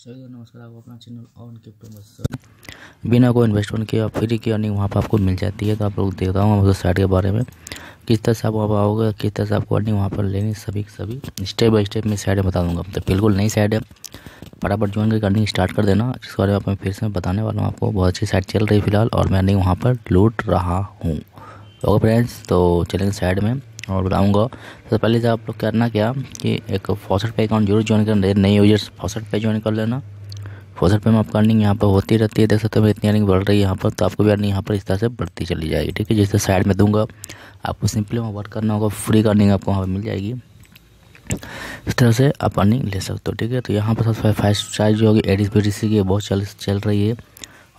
सही नमस्कार आपको अपना चैनल ऑन क्रिप्टो बिना कोई इन्वेस्टमेंट और फ्री की अर्निंग वहाँ पर आपको मिल जाती है तो आप लोग देख रहा हूँ साइट के बारे में किस तरह से आप वहाँ पर आओगे किस तरह से आपको अर्निंग वहाँ पर लेनी सभी सभी स्टेप बाई स्टेप मैं साइड बता दूँगा तो बिल्कुल नई साइड है फटाफट ज्वाइन करके अर्निंग स्टार्ट कर देना इस बारे में फिर से बताने वाला हूँ आपको बहुत अच्छी साइड चल रही है फिलहाल और मैं अर्निंग वहाँ पर लूट रहा हूँ ओके फ्रेंड्स तो चलेंगे साइड में और बताऊंगा सबसे तो पहले से आप लोग करना क्या कि एक फॉसट पे अकाउंट जरूर ज्वाइन करना नए यूजर्स फॉसट पे ज्वाइन कर लेना फॉसट पे में आपका अर्निंग यहाँ पर होती रहती है देख सकते हो इतनी अर्निंग बढ़ रही है यहाँ पर तो आपको भी अर्निंग यहाँ पर इस तरह से बढ़ती चली जाएगी ठीक है जैसे साइड में दूंगा आपको सिंपली वहाँ वर्क करना होगा फ्री अर्निंग आपको वहाँ पर मिल जाएगी इस तरह से आप अर्निंग ले सकते हो ठीक है तो यहाँ पर सबसे फाइव साइज जो होगी एडिस बी की बहुत चल चल रही है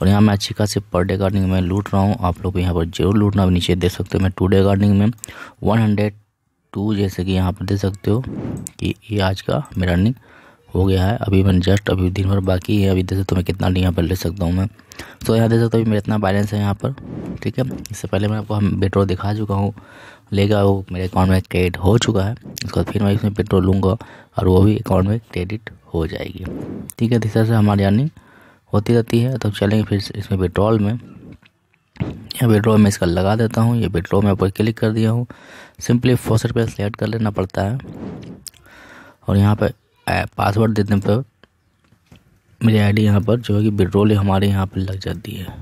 और यहाँ मैं अच्छी खासी पर डे गार्डनिंग में लूट रहा हूँ आप लोग को यहाँ पर जरूर लूटना भी नीचे देख सकते हो मैं टू डे गार्डनिंग में वन हंड्रेड टू जैसे कि यहाँ पर देख सकते हो कि ये आज का मेरा रनिंग हो गया है अभी मैं जस्ट अभी दिन भर बाकी है अभी देख सकते हो मैं कितना यहाँ पर ले सकता हूँ मैं तो यहाँ देख सकते हो अभी मेरा इतना बैलेंस है यहाँ पर ठीक है इससे पहले मैं आपको पेट्रोल दिखा चुका हूँ लेगा वो मेरे अकाउंट में क्रेडिट हो चुका है उसके बाद फिर मैं इसमें पेट्रोल लूँगा और वो भी अकाउंट में क्रेडिट हो जाएगी ठीक है तीसरा तरह से हमारी अर्निंग होती रहती है तो चलेंगे फिर इसमें विड्रॉल में या विड्रॉ में इसका लगा देता हूँ ये विड्रॉल में ऊपर क्लिक कर दिया हूँ सिंपली फोसर पे सेलेक्ट कर लेना पड़ता है और यहाँ पर पासवर्ड देने पर मेरी आईडी यहाँ पर जो है कि विड्रॉल हमारे यहाँ पर लग जाती है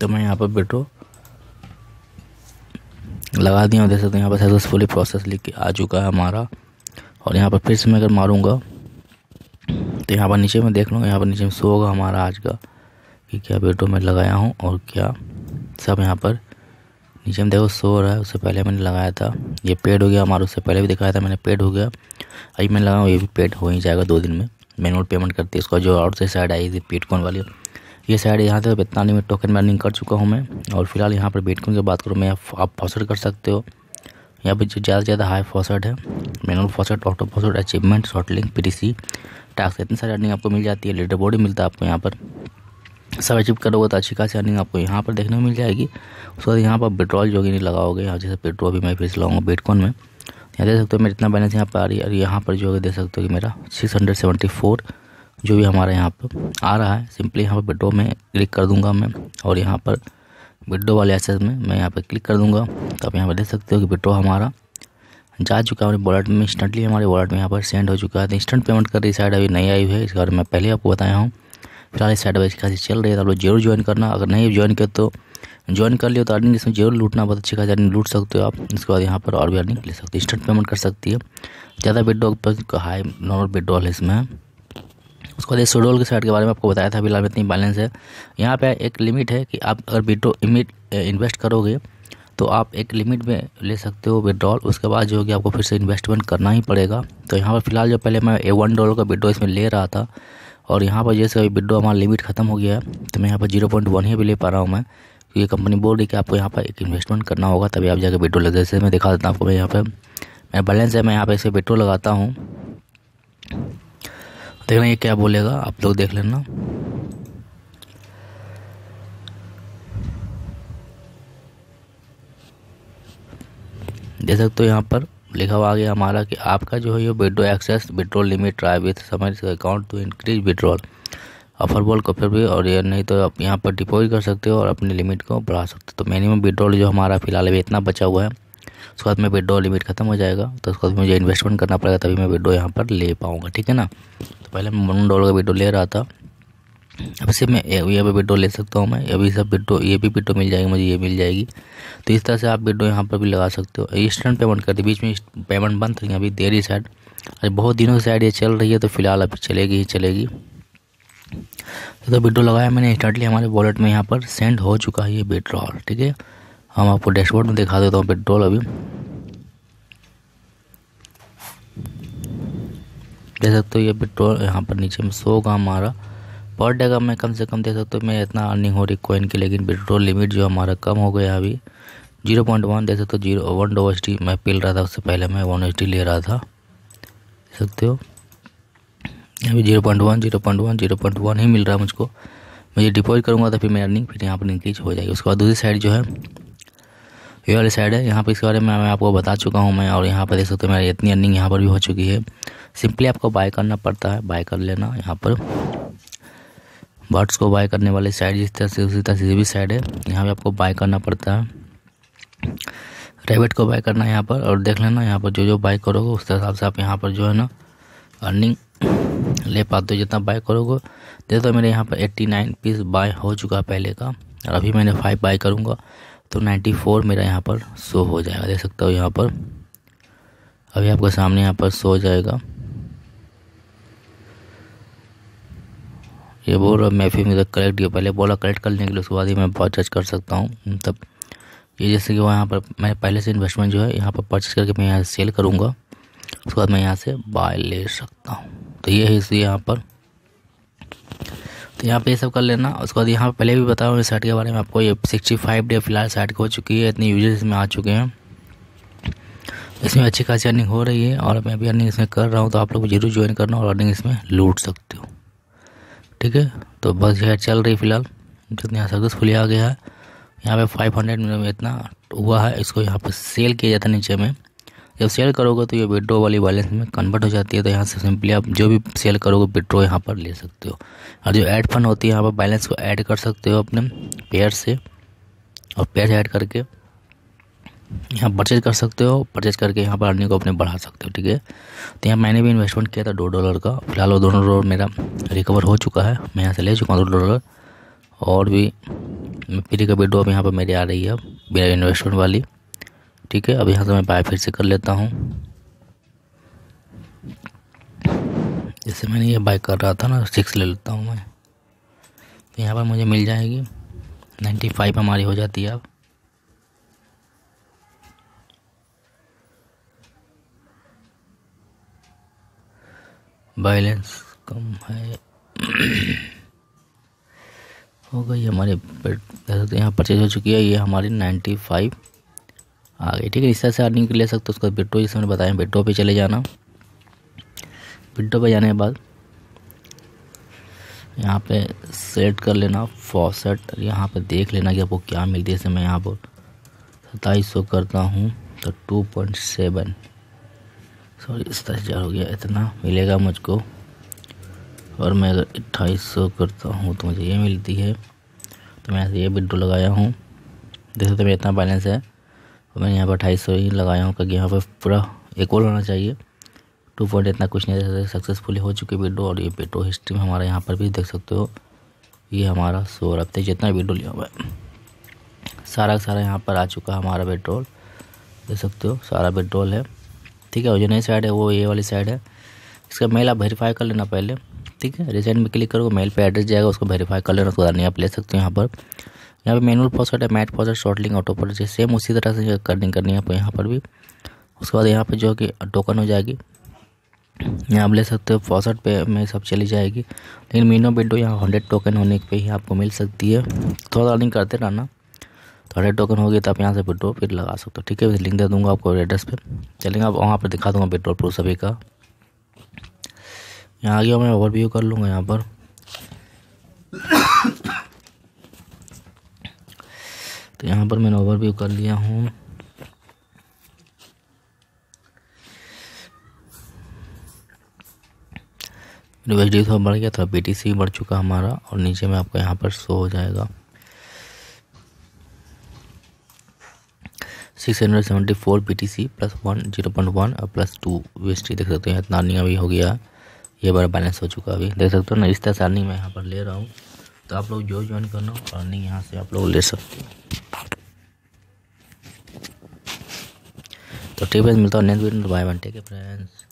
तो मैं यहाँ पर विड्रो लगा दिया हूँ देख सकते यहाँ पर सक्सेसफुली प्रोसेस लिख के आ चुका है हमारा और यहाँ पर फिर से मैं अगर मारूँगा तो यहाँ पर नीचे में देख लूँगा यहाँ पर नीचे में शो होगा हमारा आज का कि क्या बेटो मैं लगाया हूँ और क्या सब यहाँ पर नीचे में देखो सो रहा है उससे पहले मैंने लगाया था ये पेड हो गया हमारा उससे पहले भी दिखाया था मैंने पेड हो गया अभी मैंने लगाऊँ ये भी पेड हो ही जाएगा दो दिन में मैनुअल पेमेंट करती है उसका जो आउट से साइड आई थी बिटकॉइन वाली ये साइड यहाँ से इतना नहीं मैं टोकन मैनिंग कर चुका हूँ मैं और फिलहाल यहाँ पर बिटकॉइन की बात करूँ मैं आप फॉसर कर सकते हो यहाँ पे जो ज़्यादा से ज़्यादा हाई फॉसेट है manual faucet auto faucet achievement shortlink C task इतनी सारी अर्निंग आपको मिल जाती है लीडर बॉडी मिलता है आपको यहाँ पर सब अचीव करोगे तो अच्छी खासी अर्निंग आपको यहाँ पर देखने को मिल जाएगी उसके बाद यहाँ पर पेट्रोल जो नहीं लगाओगे यहाँ जैसे पेट्रोल भी मैं फिर से लगाऊंगा बिटकॉइन में यहाँ देख सकते हो मेरा इतना बैलेंस यहाँ पर आ रही है और यहाँ पर जो है देख सकते हो कि मेरा सिक्स हंड्रेड सेवेंटी फोर जो भी हमारा यहाँ पर आ रहा है सिंपली यहाँ पर पेट्रोल में क्लिक कर दूंगा मैं और यहाँ पर विड्रो वाले एसेस में मैं यहाँ पर क्लिक कर दूँगा तो आप यहाँ पर देख सकते हो कि विड्रो हमारा जा चुका है हमारे वॉलेट में इंस्टेंटली हमारे वॉलेट में यहाँ पर सेंड हो चुका है तो इंस्टेंट पेमेंट कर रही साइड अभी नहीं आई हुई है इसके बारे में पहले आपको बताया हूँ फिलहाल इस साइड वाइज खासी चल रही है तो आप लोग जरूर ज्वाइन करना अगर नहीं ज्वाइन किया तो ज्वाइन कर लियो तो अर्निंग इसमें जरूर लूटना बहुत अच्छी खासी अर्निंग लूट सकते हो आप इसके बाद यहाँ पर और भी अर्निंग ले सकते हो इंस्टेंट पेमेंट कर सकती है ज़्यादा बेड पर हाई नॉर्मल बेड है इसमें उसके बाद शेड्यूल के साइड के बारे में आपको बताया था फिलहाल इतनी बैलेंस है यहाँ पर एक लिमिट है कि आप अगर विड्रो इमिट इन्वेस्ट करोगे तो आप एक लिमिट में ले सकते हो विड्रॉल उसके बाद जो कि आपको फिर से इन्वेस्टमेंट करना ही पड़ेगा तो यहाँ पर फिलहाल जो पहले मैं ए वन डॉलर का विड्रो इसमें ले रहा था और यहाँ पर जैसे अभी विड्रो हमारा लिमिट ख़त्म हो गया है तो मैं यहाँ पर जीरो पॉइंट वन ही भी ले पा रहा हूँ मैं क्योंकि कंपनी बोल रही कि आपको यहाँ पर एक इन्वेस्टमेंट करना होगा तभी आप जाकर विड्रो लगे जैसे मैं दिखा देता हूँ आपको मैं यहाँ पर मैं बैलेंस है मैं यहाँ पर इसे विड्रो लगाता हूँ देखना ये क्या बोलेगा आप लोग देख लेना देख सकते हो तो यहाँ पर लिखा हुआ आ गया हमारा कि आपका जो है ये withdraw access withdraw limit try with समय account to increase withdrawal offer ball को फिर भी और ये नहीं तो आप यहाँ पर डिपॉजिट कर सकते हो और अपनी लिमिट को बढ़ा सकते हो तो मिनिमम विड्रोल जो हमारा फिलहाल अभी इतना बचा हुआ है उसके बाद में विड्रॉ लिमिट खत्म हो जाएगा तो उसके बाद मुझे इन्वेस्टमेंट करना पड़ेगा तभी मैं विड्रो यहाँ पर ले पाऊँगा ठीक है ना तो पहले मैं वन डॉलर का विड्रो ले रहा था अब से मैं ये भी विड्रो ले सकता हूँ मैं ये भी सब विड्रो ये भी विड्रो मिल जाएगी मुझे ये मिल जाएगी तो इस तरह से आप विड्रो यहाँ पर भी लगा सकते हो इंस्टेंट पेमेंट करते बीच में पेमेंट बंद थी अभी देरी साइड अरे बहुत दिनों से ये चल रही है तो फिलहाल अभी चलेगी ही चलेगी तो विड्रो लगाया मैंने इंस्टेंटली हमारे वॉलेट में यहाँ पर सेंड हो चुका है ये विड्रॉल ठीक है हम आपको डैशबोर्ड में दिखा देता हूँ पेट्रोल अभी दे सकते हो ये पेट्रोल यहाँ पर नीचे में सौ का हमारा पर डे का मैं कम से कम दे सकता हूँ मैं इतना अर्निंग हो रही कॉइन की लेकिन पेट्रोल लिमिट जो हमारा कम हो गया अभी जीरो पॉइंट वन दे सकते हो zero one do S T मैं पिल रहा था उससे पहले मैं वन एस टी ले रहा था देख सकते हो अभी zero point one zero point one zero point one ही मिल रहा है मुझको मैं ये डिपॉजिट करूँगा तो फिर मेरी अर्निंग फिर यहाँ पर इंक्रीज हो जाएगी उसके बाद दूसरी साइड जो है ये वाली साइड है यहाँ पर इसके बारे में मैं आपको बता चुका हूँ मैं और यहाँ पर देख सकते हो मेरी इतनी अर्निंग यहाँ पर भी हो चुकी है सिंपली आपको बाय करना पड़ता है बाय कर लेना यहाँ पर बर्ड्स को बाय करने वाली साइड जिस तरह से उसी तरह से ये भी साइड है यहाँ पर आपको बाय करना पड़ता है रेबिट को बाय करना है यहाँ पर और देख लेना यहाँ पर जो जो बाय करोगे उस हिसाब से आप यहाँ पर जो है ना अर्निंग ले पाते हो जितना बाय करोगे देखो मेरे यहाँ पर एट्टी नाइन पीस बाय हो चुका है पहले का और अभी मैंने फाइव बाय करूँगा तो 94 मेरा यहाँ पर शो हो जाएगा देख सकते हो यहाँ पर अभी आपके सामने यहाँ पर शो हो जाएगा ये बोल रहा मैं फिर मेरा कलेक्ट किया पहले बोला कलेक्ट करने के लिए उसके बाद ही मैं परचेज कर सकता हूँ तब मतलब ये जैसे कि वहाँ पर मैंने पहले से इन्वेस्टमेंट जो है यहाँ पर परचेज करके मैं यहाँ सेल करूँगा उसके बाद मैं यहाँ से बाय ले सकता हूँ तो ये है इसलिए यहाँ पर यहाँ पे ये सब कर लेना उसके बाद यहाँ पहले भी बताऊँ इस साइट के बारे में आपको ये सिक्सटी फाइव डे फिलहाल साइट हो चुकी है इतनी यूजर्स इसमें आ चुके हैं इसमें अच्छी खासी अर्निंग हो रही है और मैं भी अर्निंग इसमें कर रहा हूँ तो आप लोग जरूर ज्वाइन करना और अर्निंग इसमें लूट सकते हो ठीक है तो बस यह चल रही फिलहाल जितने यहाँ सक्सेसफुली आ गया है यहाँ पर फाइव हंड्रेड में इतना हुआ है इसको यहाँ पर सेल किया जाता है नीचे में जब सेल करोगे तो ये विड्रो वाली बैलेंस में कन्वर्ट हो जाती है तो यहाँ से सिंपली आप जो भी सेल करोगे विड्रो यहाँ पर ले सकते हो और जो ऐड फंड होती है यहाँ पर बैलेंस को ऐड कर सकते हो अपने पेयर से और पेयर ऐड करके यहाँ परचेज कर सकते हो परचेज करके यहाँ पर अर्निंग को अपने बढ़ा सकते हो ठीक है तो यहाँ मैंने भी इन्वेस्टमेंट किया था दो डॉलर का फिलहाल वो दोनों डॉलर मेरा रिकवर हो चुका है मैं यहाँ से ले चुका हूँ दो डॉलर और भी फ्री का विड्रो अब यहाँ पर मेरी आ रही है मेरा इन्वेस्टमेंट वाली ठीक है अब यहाँ से मैं बाय फिर से कर लेता हूँ जैसे मैंने ये बाय कर रहा था ना सिक्स ले लेता हूँ मैं तो यहाँ पर मुझे मिल जाएगी नाइन्टी फाइव हमारी हो जाती है अब बैलेंस कम है हो गई हमारे यहाँ परचेज हो चुकी है ये हमारी नाइन्टी फाइव आ गई ठीक है इस तरह से अर्निंग ले सकते हो उसका बिट्टो जैसे मैंने बताया बिट्टो पे चले जाना बिट्टो पे जाने के बाद यहाँ पे सेट कर लेना फॉसेट यहाँ पे देख लेना कि आपको क्या मिलती है जैसे मैं यहाँ पर सत्ताईस सौ करता हूँ तो टू पॉइंट सेवन सॉरी सताईस हज़ार हो गया इतना मिलेगा मुझको और मैं अगर अट्ठाईस सौ करता हूँ तो मुझे ये मिलती है तो मैं ये विड्रो लगाया हूँ देख सकते मेरा इतना बैलेंस है तो मैंने यहाँ पर अठाईस सौ ही लगाया हूँ क्योंकि यहाँ पर पूरा इक्वल होना चाहिए टू पॉइंट इतना कुछ नहीं रहता सक्सेसफुली हो चुकी वीडियो और ये वीडियो हिस्ट्री में हमारा यहाँ पर भी देख सकते हो ये हमारा सोर अब तक तो जितना वीडियो लिया हुआ है सारा सारा यहाँ पर आ चुका है हमारा पेट्रोल देख सकते हो सारा पेट्रोल है ठीक है जो नई साइड है वो ये वाली साइड है इसका मेल आप वेरीफाई कर लेना पहले ठीक है रिसेंट में क्लिक करोगे मेल पे एड्रेस जाएगा उसको वेरीफाई कर लेना उसके बाद नहीं आप ले सकते हो यहाँ पर यहाँ पे मैनुअल फॉसट है मैट फॉसट शॉर्टलिंग ऑटो पर सेम उसी तरह से करनी करनी है आपको यहाँ पर भी उसके बाद यहाँ पे जो कि टोकन हो जाएगी यहाँ आप ले सकते हो फॉसट पे में सब चली जाएगी लेकिन मीनो बिडो यहाँ हंड्रेड टोकन होने पे ही आपको मिल सकती है थोड़ा अर्निंग करते रहना तो हंड्रेड टोकन होगी तो आप यहाँ से विड्रो फिर लगा सकते हो ठीक है लिंक दे दूँगा आपको एड्रेस पे चलेंगे आप वहाँ पर दिखा दूँगा विड्रो प्रूफ सभी का यहाँ आ गया मैं ओवरव्यू कर लूँगा यहाँ पर यहाँ पर मैंने ओवरव्यू कर लिया हूँ यूनिवर्सिटी थोड़ा बढ़ गया था बी टी सी बढ़ चुका हमारा और नीचे में आपको यहाँ पर शो हो जाएगा six hundred seventy four B T C plus one zero point one और plus two U S T देख सकते हैं इतना अर्निंग अभी हो गया ये बार बैलेंस हो चुका अभी देख सकते हो ना इस तरह से अर्निंग मैं यहाँ पर ले रहा हूँ तो आप लोग जो ज्वाइन करना हो अर्निंग यहाँ से आप लोग ले सकते हो तो ठीक है मिलता हूँ नेक्स्ट वीडियो में बाय बाय टेक फ्रेंड्स